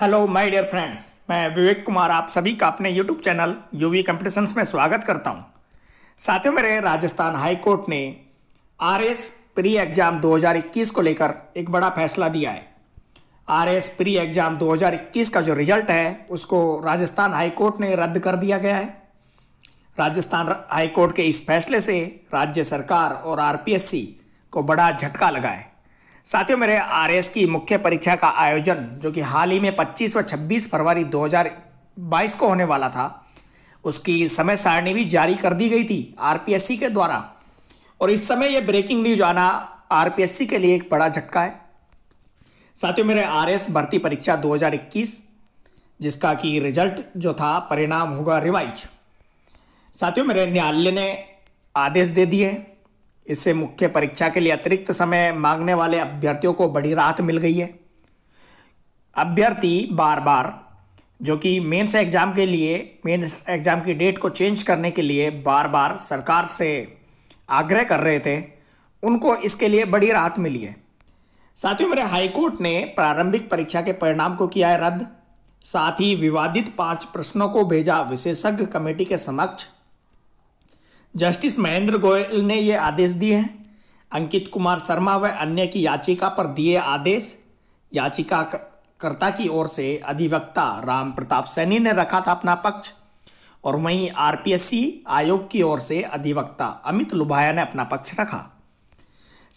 hello my dear friends मैं विवेक कुमार आप सभी का अपने यूट्यूब चैनल यूवी कंपटीशंस में स्वागत करता हूं साथियों मेरे राजस्थान हाईकोर्ट ने आरएस प्री एग्ज़ाम 2021 को लेकर एक बड़ा फैसला दिया है आरएस प्री एग्ज़ाम 2021 का जो रिजल्ट है उसको राजस्थान हाईकोर्ट ने रद्द कर दिया गया है राजस्थान हाईकोर्ट के इस फैसले से राज्य सरकार और आर को बड़ा झटका लगा है साथियों मेरे आरएस की मुख्य परीक्षा का आयोजन जो कि हाल ही में 25 व 26 फरवरी 2022 को होने वाला था उसकी समय सारणी भी जारी कर दी गई थी आरपीएससी के द्वारा और इस समय यह ब्रेकिंग न्यूज आना आरपीएससी के लिए एक बड़ा झटका है साथियों मेरे आरएस भर्ती परीक्षा 2021 जिसका कि रिजल्ट जो था परिणाम होगा रिवाइज साथियों मेरे न्यायालय ने आदेश दे दिए इससे मुख्य परीक्षा के लिए अतिरिक्त समय मांगने वाले अभ्यर्थियों को बड़ी राहत मिल गई है अभ्यर्थी बार बार जो कि मेंस एग्ज़ाम के लिए मेंस एग्ज़ाम की डेट को चेंज करने के लिए बार बार सरकार से आग्रह कर रहे थे उनको इसके लिए बड़ी राहत मिली है साथ ही मेरे हाईकोर्ट ने प्रारंभिक परीक्षा के परिणाम को किया है रद्द साथ ही विवादित पांच प्रश्नों को भेजा विशेषज्ञ कमेटी के समक्ष जस्टिस महेंद्र गोयल ने ये आदेश दिए हैं अंकित कुमार शर्मा व अन्य की याचिका पर दिए आदेश याचिकाकर्ता की ओर से अधिवक्ता राम प्रताप सैनी ने रखा था अपना पक्ष और वहीं आरपीएससी आयोग की ओर से अधिवक्ता अमित लुभाया ने अपना पक्ष रखा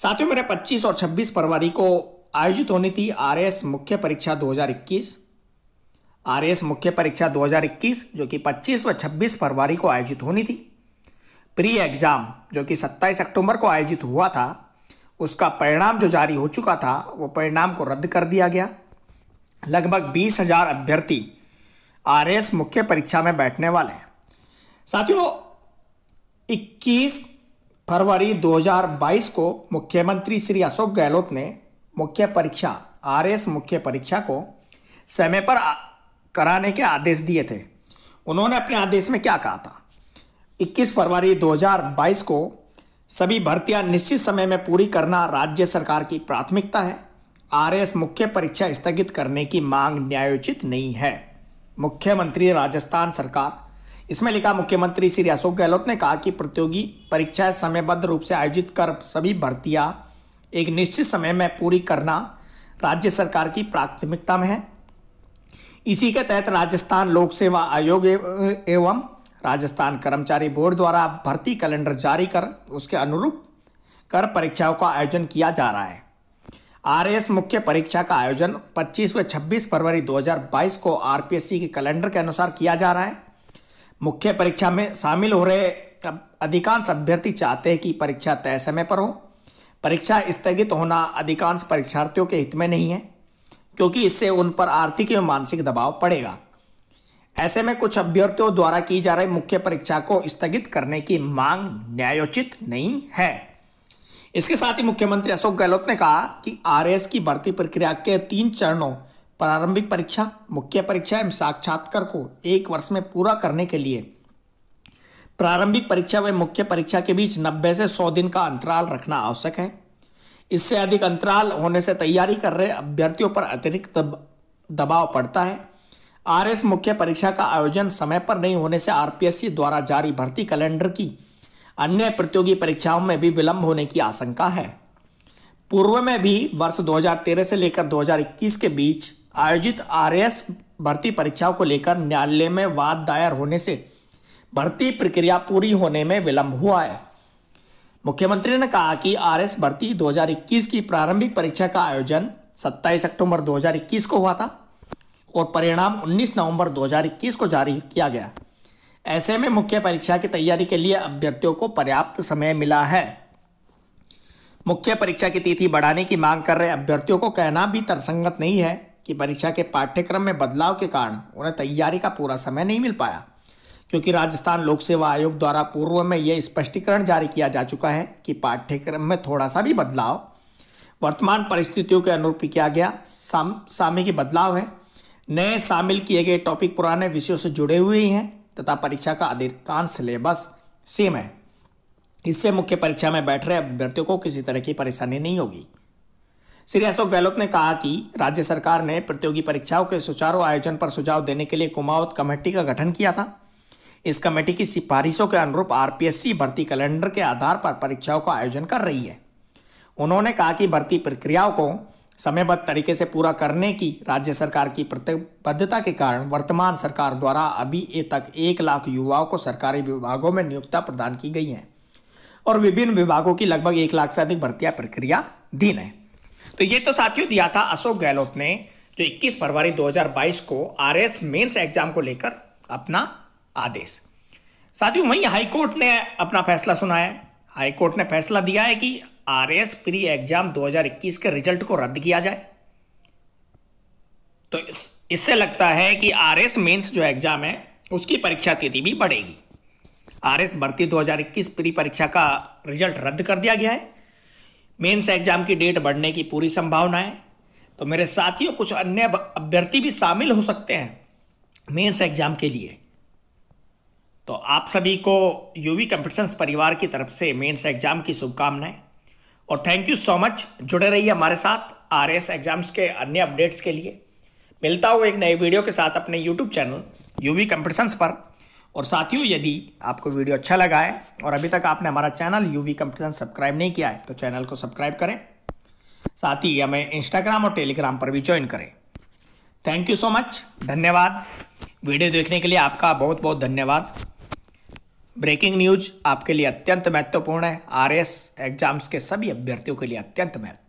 साथ ही मेरे 25 और 26 फरवरी को आयोजित होनी थी आरएस मुख्य परीक्षा 2021 आरएस मुख्य परीक्षा 2021 जो कि 25 व 26 फरवरी को आयोजित होनी थी प्री एग्ज़ाम जो कि 27 अक्टूबर को आयोजित हुआ था उसका परिणाम जो जारी हो चुका था वो परिणाम को रद्द कर दिया गया लगभग बीस हज़ार अभ्यर्थी आर मुख्य परीक्षा में बैठने वाले हैं साथियों 21 फरवरी 2022 को मुख्यमंत्री श्री अशोक गहलोत ने मुख्य परीक्षा आर मुख्य परीक्षा को समय पर कराने के आदेश दिए थे उन्होंने अपने आदेश में क्या कहा था 21 फरवरी 2022 को सभी भर्तियां निश्चित समय में पूरी करना राज्य सरकार की प्राथमिकता है आरएस मुख्य परीक्षा स्थगित करने की मांग न्यायोचित नहीं है मुख्यमंत्री राजस्थान सरकार इसमें लिखा मुख्यमंत्री श्री अशोक गहलोत ने कहा कि प्रतियोगी परीक्षाएं समयबद्ध रूप से आयोजित कर सभी भर्तियां एक निश्चित समय में पूरी करना राज्य सरकार की प्राथमिकता में है इसी के तहत राजस्थान लोक सेवा आयोग एवं राजस्थान कर्मचारी बोर्ड द्वारा भर्ती कैलेंडर जारी कर उसके अनुरूप कर परीक्षाओं का आयोजन किया जा रहा है आर मुख्य परीक्षा का आयोजन 25 व 26 फरवरी 2022 को आर के कैलेंडर के अनुसार किया जा रहा है मुख्य परीक्षा में शामिल हो रहे अधिकांश अभ्यर्थी चाहते हैं कि परीक्षा तय समय पर हो परीक्षा स्थगित होना अधिकांश परीक्षार्थियों के हित में नहीं है क्योंकि इससे उन पर आर्थिक एवं मानसिक दबाव पड़ेगा ऐसे में कुछ अभ्यर्थियों द्वारा की जा रही मुख्य परीक्षा को स्थगित करने की मांग न्यायोचित नहीं है इसके साथ ही मुख्यमंत्री अशोक गहलोत ने कहा कि आरएस की भर्ती प्रक्रिया के तीन चरणों प्रारंभिक परीक्षा मुख्य परीक्षा एवं साक्षात्कार को एक वर्ष में पूरा करने के लिए प्रारंभिक परीक्षा व मुख्य परीक्षा के बीच 90 से 100 दिन का अंतराल रखना आवश्यक है इससे अधिक अंतराल होने से तैयारी कर रहे अभ्यर्थियों पर अतिरिक्त दबाव पड़ता है आरएस मुख्य परीक्षा का आयोजन समय पर नहीं होने से आरपीएससी द्वारा जारी भर्ती कैलेंडर की अन्य प्रतियोगी परीक्षाओं में भी विलंब होने की आशंका है पूर्व में भी वर्ष 2013 से लेकर 2021 के बीच आयोजित आरएएस भर्ती परीक्षाओं को लेकर न्यायालय में वाद दायर होने से भर्ती प्रक्रिया पूरी होने में विलंब हुआ है मुख्यमंत्री ने कहा कि आरएस भर्ती 2021 की प्रारंभिक परीक्षा का आयोजन 27 अक्टूबर 2021 को हुआ था और परिणाम 19 नवंबर 2021 को जारी किया गया ऐसे में मुख्य परीक्षा की तैयारी के लिए अभ्यर्थियों को पर्याप्त समय मिला है मुख्य परीक्षा की तिथि बढ़ाने की मांग कर रहे अभ्यर्थियों को कहना भी तरसंगत नहीं है कि परीक्षा के पाठ्यक्रम में बदलाव के कारण उन्हें तैयारी का पूरा समय नहीं मिल पाया क्योंकि राजस्थान लोक सेवा आयोग द्वारा पूर्व में यह स्पष्टीकरण जारी किया जा चुका है कि पाठ्यक्रम में थोड़ा सा भी बदलाव वर्तमान परिस्थितियों के अनुरूप किया गया साम की बदलाव है नए शामिल किए गए टॉपिक पुराने विषयों से जुड़े हुए ही हैं तथा परीक्षा का अधिकांश सिलेबस सेम है इससे मुख्य परीक्षा में बैठ रहे अभ्यर्थियों को किसी तरह की परेशानी नहीं होगी श्री अशोक गहलोत ने कहा कि राज्य सरकार ने प्रतियोगी परीक्षाओं के सुचारू आयोजन पर सुझाव देने के लिए कुमावत कमेटी का गठन किया था इस कमेटी की सिफारिशों के अनुरूप आरपीएससी भर्ती कैलेंडर के आधार पर परीक्षाओं का आयोजन कर रही है उन्होंने कहा कि भर्ती प्रक्रियाओं को समयबद्ध तरीके से पूरा करने की राज्य सरकार की प्रतिबद्धता के कारण वर्तमान सरकार द्वारा अभी ए तक एक लाख युवाओं को सरकारी विभागों में नियुक्तियां प्रदान की गई है और विभिन्न विभागों की लगभग एक लाख से अधिक भर्तियां प्रक्रिया दिन है तो ये तो साथियों दिया था अशोक गहलोत ने जो 21 फरवरी 2022 को एस मेन्स एग्जाम को लेकर अपना आदेश साथियों वहीं हाईकोर्ट ने अपना फैसला सुनाया हाईकोर्ट ने फैसला दिया है कि आर एस प्री एग्जाम 2021 के रिजल्ट को रद्द किया जाए तो इससे लगता है कि आर एस मेन्स जो एग्जाम है उसकी परीक्षा तिथि भी बढ़ेगी आर एस भर्ती 2021 प्री परीक्षा का रिजल्ट रद्द कर दिया गया है मेंस एग्जाम की डेट बढ़ने की पूरी संभावना है तो मेरे साथियों कुछ अन्य अभ्यर्थी भी शामिल हो सकते हैं मेंस एग्जाम के लिए तो आप सभी को यूवी कंपटीशंस परिवार की तरफ से मेंस एग्जाम की शुभकामनाएं और थैंक यू सो मच जुड़े रहिए हमारे साथ आर एग्जाम्स के अन्य अपडेट्स के लिए मिलता हूँ एक नए वीडियो के साथ अपने यूट्यूब चैनल यूवी कंपटीशंस पर और साथियों यदि आपको वीडियो अच्छा लगा है और अभी तक आपने हमारा चैनल यू वी सब्सक्राइब नहीं किया है तो चैनल को सब्सक्राइब करें साथ ही हमें इंस्टाग्राम और टेलीग्राम पर भी ज्वाइन करें थैंक यू सो मच धन्यवाद वीडियो देखने के लिए आपका बहुत बहुत धन्यवाद ब्रेकिंग न्यूज आपके लिए अत्यंत महत्वपूर्ण है आरएस एग्जाम्स के सभी अभ्यर्थियों के लिए अत्यंत महत्व